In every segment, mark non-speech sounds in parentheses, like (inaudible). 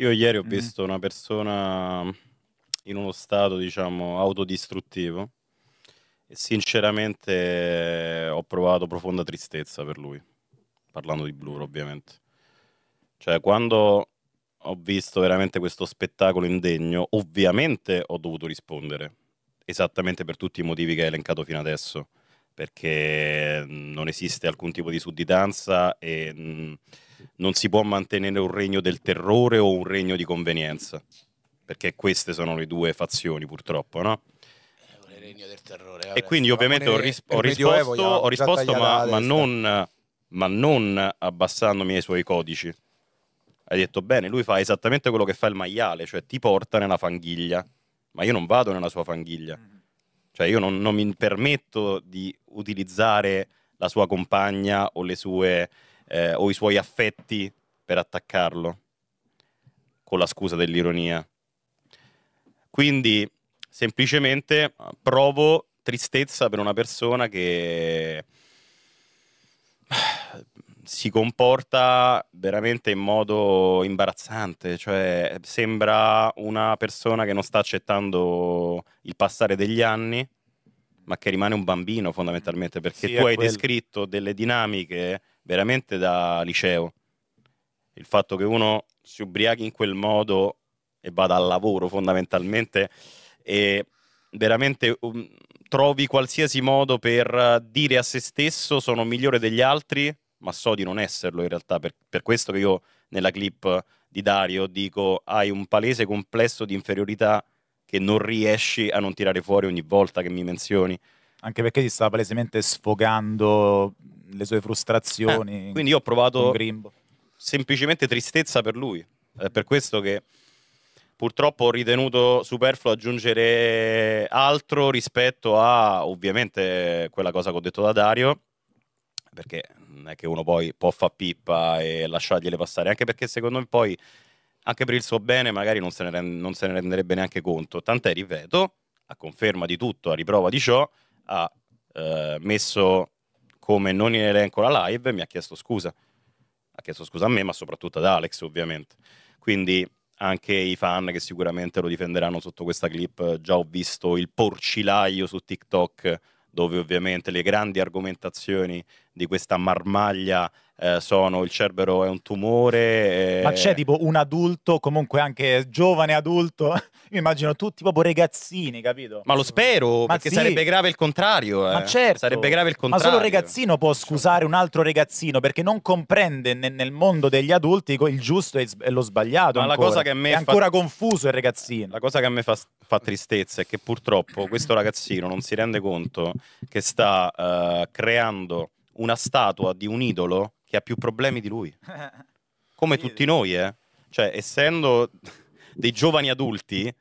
Io ieri ho mm-hmm. visto una persona in uno stato, diciamo, autodistruttivo e sinceramente ho provato profonda tristezza per lui, parlando di Blur ovviamente. Cioè, quando ho visto veramente questo spettacolo indegno, ovviamente ho dovuto rispondere, esattamente per tutti i motivi che hai elencato fino adesso, perché non esiste alcun tipo di sudditanza e... Mh, mm, non si può mantenere un regno del terrore o un regno di convenienza, perché queste sono le due fazioni purtroppo, no? Il eh, regno del terrore. Vabbè. E quindi ovviamente ho, ris- ho risposto, ho risposto ma, ma, non, ma non abbassandomi ai suoi codici. Hai detto bene, lui fa esattamente quello che fa il maiale, cioè ti porta nella fanghiglia, ma io non vado nella sua fanghiglia. Mm-hmm. Cioè io non, non mi permetto di utilizzare la sua compagna o le sue eh, o i suoi affetti per attaccarlo, con la scusa dell'ironia. Quindi semplicemente provo tristezza per una persona che eh, si comporta veramente in modo imbarazzante, cioè sembra una persona che non sta accettando il passare degli anni, ma che rimane un bambino fondamentalmente, perché sì, tu hai quello. descritto delle dinamiche veramente da liceo. Il fatto che uno si ubriachi in quel modo e vada al lavoro fondamentalmente e veramente um, trovi qualsiasi modo per dire a se stesso sono migliore degli altri, ma so di non esserlo in realtà, per, per questo che io nella clip di Dario dico hai un palese complesso di inferiorità che non riesci a non tirare fuori ogni volta che mi menzioni. Anche perché ti sta palesemente sfogando le sue frustrazioni. Eh, quindi io ho provato semplicemente tristezza per lui. È per questo che purtroppo ho ritenuto superfluo aggiungere altro rispetto a ovviamente quella cosa che ho detto da Dario, perché non è che uno poi può far pippa e lasciargliele passare, anche perché secondo me poi, anche per il suo bene, magari non se ne, rend- non se ne renderebbe neanche conto. Tant'è, ripeto, a conferma di tutto, a riprova di ciò, ha eh, messo come non elenco la live, mi ha chiesto scusa. Ha chiesto scusa a me, ma soprattutto ad Alex, ovviamente. Quindi anche i fan che sicuramente lo difenderanno sotto questa clip, già ho visto il porcilaio su TikTok dove ovviamente le grandi argomentazioni di questa marmaglia eh, sono il cerbero è un tumore. Eh... Ma c'è tipo un adulto, comunque anche giovane adulto, (laughs) io immagino tutti proprio ragazzini, capito? Ma lo spero, Ma perché sì. sarebbe grave il contrario. Eh. Ma certo. Sarebbe grave il contrario. Ma solo un ragazzino può scusare un altro ragazzino, perché non comprende ne- nel mondo degli adulti il giusto e, lo sbagliato. Ma ancora. la cosa che a me è fa... ancora confuso il ragazzino. La cosa che a me fa, fa tristezza è che purtroppo questo ragazzino non si rende conto che sta uh, creando una statua di un idolo che ha più problemi di lui. (laughs) Come tutti noi, eh. Cioè, essendo (laughs) dei giovani adulti,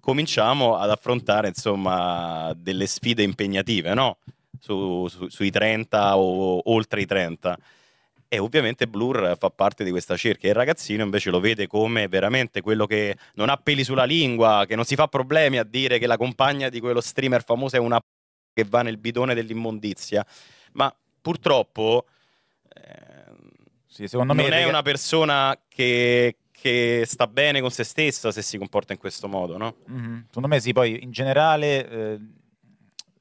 cominciamo ad affrontare, insomma, delle sfide impegnative, no? Su, su, sui 30 o oltre i 30. E ovviamente Blur fa parte di questa cerchia. Il ragazzino invece lo vede come veramente quello che non ha peli sulla lingua, che non si fa problemi a dire che la compagna di quello streamer famoso è una p- (laughs) che va nel bidone dell'immondizia. Ma purtroppo eh, sì, secondo me non è perché... una persona che, che, sta bene con se stessa se si comporta in questo modo, no? Mm-hmm. Secondo me sì, poi in generale, eh,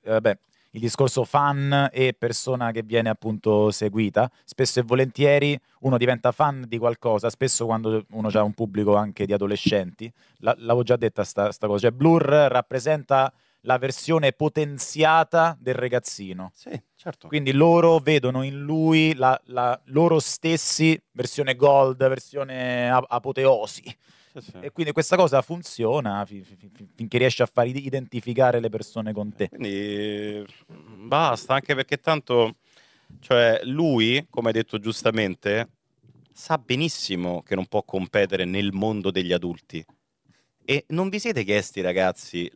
eh vabbè, il discorso fan e persona che viene appunto seguita. Spesso e volentieri uno diventa fan di qualcosa, spesso quando uno ha un pubblico anche di adolescenti. La, l'avevo già detta sta, sta cosa, cioè Blur rappresenta la versione potenziata del ragazzino. Sì, certo. Quindi loro vedono in lui la, la loro stessi versione gold, versione apoteosi. Sì, sì. E quindi questa cosa funziona finché riesci a far identificare le persone con te. Quindi basta, anche perché tanto, cioè, lui, come hai detto giustamente, sa benissimo che non può competere nel mondo degli adulti. E non vi siete chiesti, ragazzi,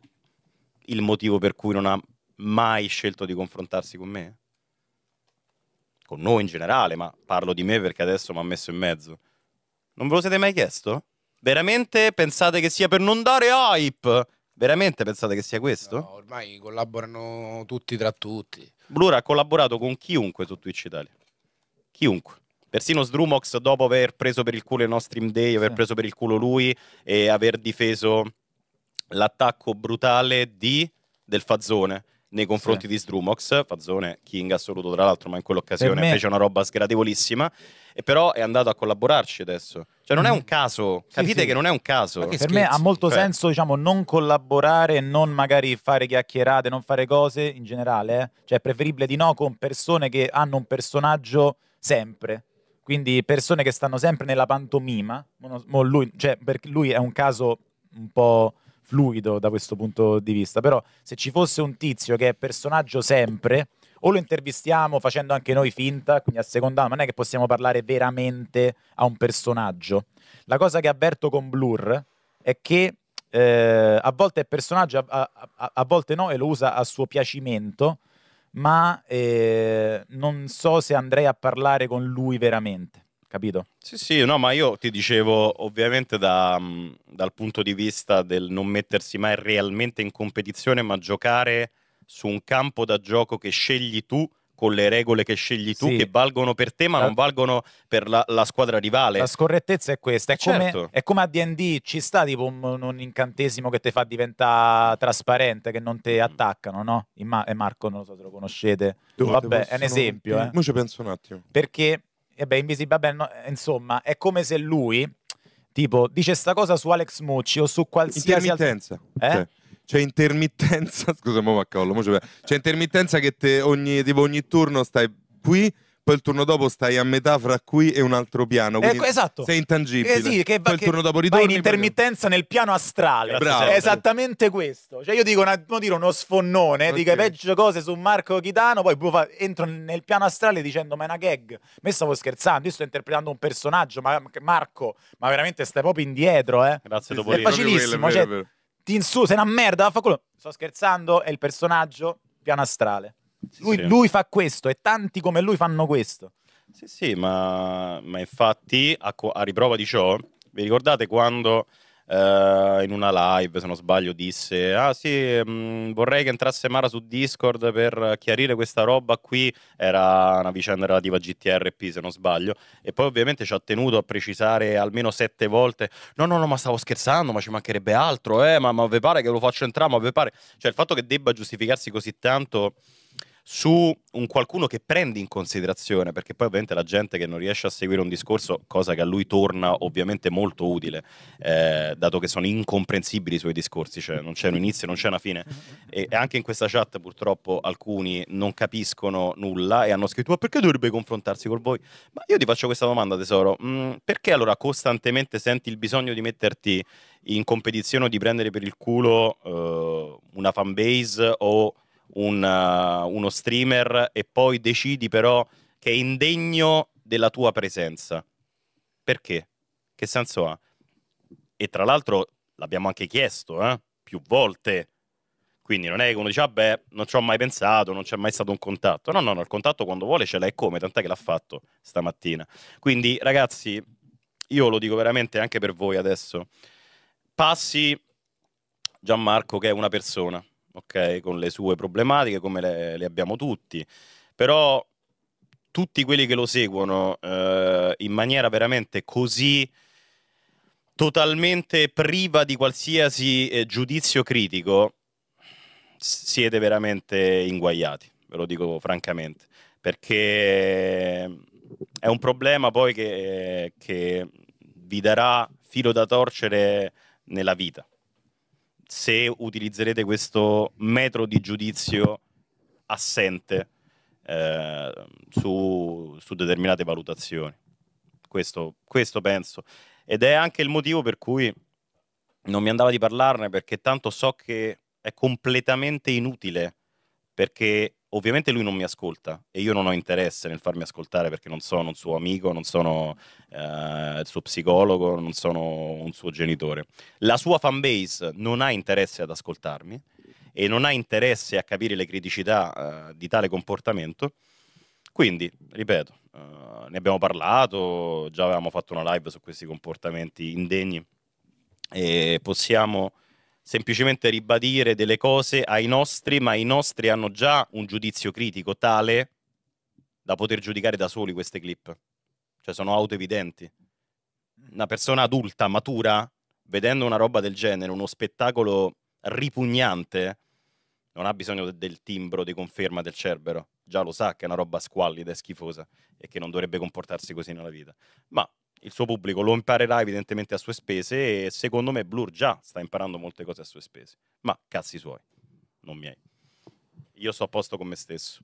il motivo per cui non ha mai scelto di confrontarsi con me? Con noi in generale, ma parlo di me perché adesso mi ha messo in mezzo. Non ve lo siete mai chiesto? Veramente pensate che sia per non dare hype? Veramente pensate che sia questo? No, ormai collaborano tutti tra tutti. Blur ha collaborato con chiunque su Twitch Italia. Chiunque. Persino Sdrumox, dopo aver preso per il culo il nostro stream day, aver sì. preso per il culo lui e aver difeso l'attacco brutale di, del Fazzone nei confronti sì. di Strumox, Fazzone King assoluto tra l'altro, ma in quell'occasione me... fece una roba sgradevolissima, e però è andato a collaborarci adesso. Cioè non è mm. un caso, capite sì, sì. che non è un caso. Per scherzi? me ha molto cioè... senso diciamo, non collaborare, non magari fare chiacchierate, non fare cose in generale, eh? cioè è preferibile di no con persone che hanno un personaggio sempre. Quindi persone che stanno sempre nella pantomima, mo lui, cioè, lui è un caso un po' fluido da questo punto di vista, però se ci fosse un tizio che è personaggio sempre, o lo intervistiamo facendo anche noi finta, quindi a seconda, ma non è che possiamo parlare veramente a un personaggio. La cosa che avverto con Blur è che eh, a volte è personaggio, a, a, a, volte no, e lo usa a suo piacimento, ma eh, non so se andrei a parlare con lui veramente capito? Sì, sì, no, ma io ti dicevo ovviamente da, mm, dal punto di vista del non mettersi mai realmente in competizione, ma giocare su un campo da gioco che scegli tu con le regole che scegli tu, sì. che valgono per te, ma non valgono per la, la squadra rivale. La scorrettezza è questa. È, eh, certo. come, a DD ci sta tipo un, un incantesimo che ti fa diventare trasparente, che non ti mm. attaccano, no? e eh, Marco non lo so se lo conoscete. Dove Vabbè, è un esempio. Un... Eh. Mo ci penso un attimo. Perché e beh, invisibile, vabbè, no, insomma, è come se lui, tipo, dice sta cosa su Alex Mucci o su qualsiasi... Intermittenza. Alt- eh? Sì cioè, c'è intermittenza. (laughs) Scusa, mo a collo, c'è intermittenza che te ogni, tipo, ogni turno stai qui poi il turno dopo stai a metà fra qui e un altro piano. Eh, esatto. Sei intangibile. Eh sì, che, poi il turno dopo ritorni. Vai in intermittenza nel piano astrale. Eh, bravo. è esattamente questo. Cioè io dico, una, tiro uno sfonnone, okay. dico le peggio cose su Marco Chitano, poi bufa, boh, entro nel piano astrale dicendo ma è una gag. Me stavo scherzando, io sto interpretando un personaggio, ma Marco, ma veramente stai proprio indietro, eh. Grazie, dopo È facilissimo, quello, è cioè, vero, cioè, vero. ti insulti, sei una merda, fa quello. Sto scherzando, è il personaggio piano astrale. Sì, lui, sì. lui, fa questo e tanti come lui fanno questo. Sì, sì, ma, ma infatti a, a, riprova di ciò, vi ricordate quando eh, in una live, se non sbaglio, disse, ah sì, mh, mm, vorrei che entrasse Mara su Discord per chiarire questa roba qui, era una vicenda relativa a GTRP, se non sbaglio, e poi ovviamente ci ha tenuto a precisare almeno sette volte, no, no, no, ma stavo scherzando, ma ci mancherebbe altro, eh, ma, ma vi pare che lo faccio entrare, ma vi pare... Cioè il fatto che debba giustificarsi così tanto su un qualcuno che prendi in considerazione, perché poi ovviamente la gente che non riesce a seguire un discorso, cosa che a lui torna ovviamente molto utile, eh, dato che sono incomprensibili i suoi discorsi, cioè non c'è un inizio, non c'è una fine. E anche in questa chat purtroppo alcuni non capiscono nulla e hanno scritto, ma perché dovrebbe confrontarsi con voi? Ma io ti faccio questa domanda tesoro, mm, perché allora costantemente senti il bisogno di metterti in competizione o di prendere per il culo eh, una fanbase o un, uh, uno streamer e poi decidi però che è indegno della tua presenza. Perché? Che senso ha? E tra l'altro l'abbiamo anche chiesto eh? più volte. Quindi non è che uno dice, vabbè, non ci ho mai pensato, non c'è mai stato un contatto. No, no, no, il contatto quando vuole ce l'ha e come, tant'è che l'ha fatto stamattina. Quindi, ragazzi, io lo dico veramente anche per voi adesso. Passi Gianmarco, che è una persona, ok? Con le sue problematiche, come le, le abbiamo tutti. Però tutti quelli che lo seguono eh, in maniera veramente così totalmente priva di qualsiasi eh, giudizio critico, siete veramente inguaiati, ve lo dico francamente, perché è un problema poi che, che vi darà filo da torcere nella vita se utilizzerete questo metro di giudizio assente eh, su, su, determinate valutazioni. Questo, questo penso. Ed è anche il motivo per cui non mi andava di parlarne, perché tanto so che è completamente inutile, perché ovviamente lui non mi ascolta e io non ho interesse nel farmi ascoltare perché non sono un suo amico, non sono eh, il suo psicologo, non sono un suo genitore. La sua fanbase non ha interesse ad ascoltarmi e non ha interesse a capire le criticità eh, di tale comportamento. Quindi, ripeto, eh, ne abbiamo parlato, già avevamo fatto una live su questi comportamenti indegni e possiamo semplicemente ribadire delle cose ai nostri, ma i nostri hanno già un giudizio critico tale da poter giudicare da soli queste clip. Cioè sono autoevidenti. Una persona adulta, matura, vedendo una roba del genere, uno spettacolo ripugnante, non ha bisogno del timbro di conferma del Cerbero. Già lo sa che è una roba squallida e schifosa e che non dovrebbe comportarsi così nella vita. Ma il suo pubblico lo imparerà evidentemente a sue spese e secondo me Blur già sta imparando molte cose a sue spese. Ma cazzi suoi, non miei. Io sto a posto con me stesso.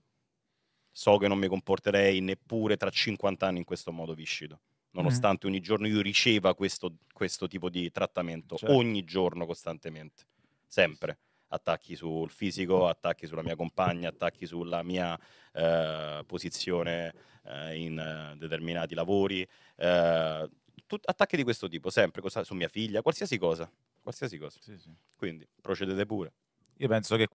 So che non mi comporterei neppure tra 50 anni in questo modo viscido, nonostante mm. ogni giorno io riceva questo, questo tipo di trattamento, certo. ogni giorno costantemente, sempre attacchi sul fisico, mm. attacchi sulla mia compagna, attacchi sulla mia eh, posizione eh, in eh, determinati lavori, eh, tut- attacchi di questo tipo, sempre su mia figlia, qualsiasi cosa, qualsiasi cosa. Sì, sì. Quindi procedete pure. Io penso che